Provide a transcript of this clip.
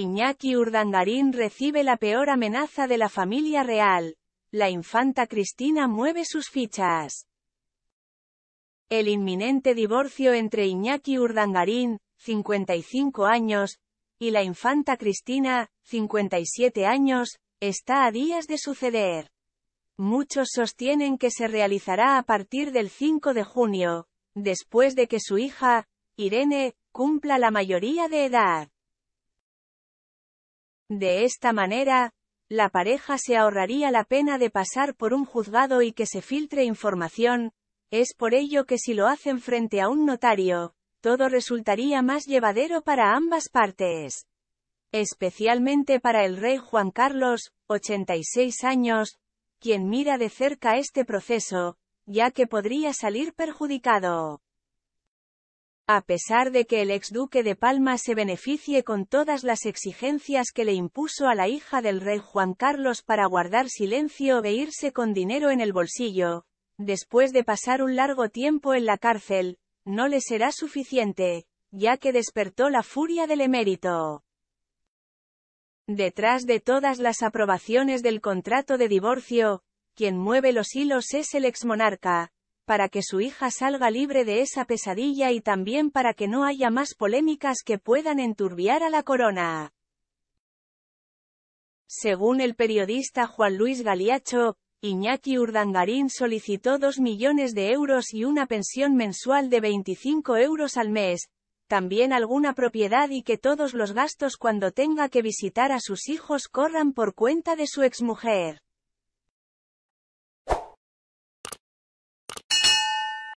Iñaki Urdangarín recibe la peor amenaza de la familia real. La infanta Cristina mueve sus fichas. El inminente divorcio entre Iñaki Urdangarín, 55 años, y la infanta Cristina, 57 años, está a días de suceder. Muchos sostienen que se realizará a partir del 5 de junio, después de que su hija, Irene, cumpla la mayoría de edad. De esta manera, la pareja se ahorraría la pena de pasar por un juzgado y que se filtre información, es por ello que si lo hacen frente a un notario, todo resultaría más llevadero para ambas partes. Especialmente para el rey Juan Carlos, 86 años, quien mira de cerca este proceso, ya que podría salir perjudicado. A pesar de que el exduque de Palma se beneficie con todas las exigencias que le impuso a la hija del rey Juan Carlos para guardar silencio e irse con dinero en el bolsillo, después de pasar un largo tiempo en la cárcel, no le será suficiente, ya que despertó la furia del emérito. Detrás de todas las aprobaciones del contrato de divorcio, quien mueve los hilos es el exmonarca, para que su hija salga libre de esa pesadilla y también para que no haya más polémicas que puedan enturbiar a la corona. Según el periodista Juan Luis Galiacho, Iñaki Urdangarín solicitó 2 millones de euros y una pensión mensual de 25 euros al mes, también alguna propiedad y que todos los gastos cuando tenga que visitar a sus hijos corran por cuenta de su exmujer.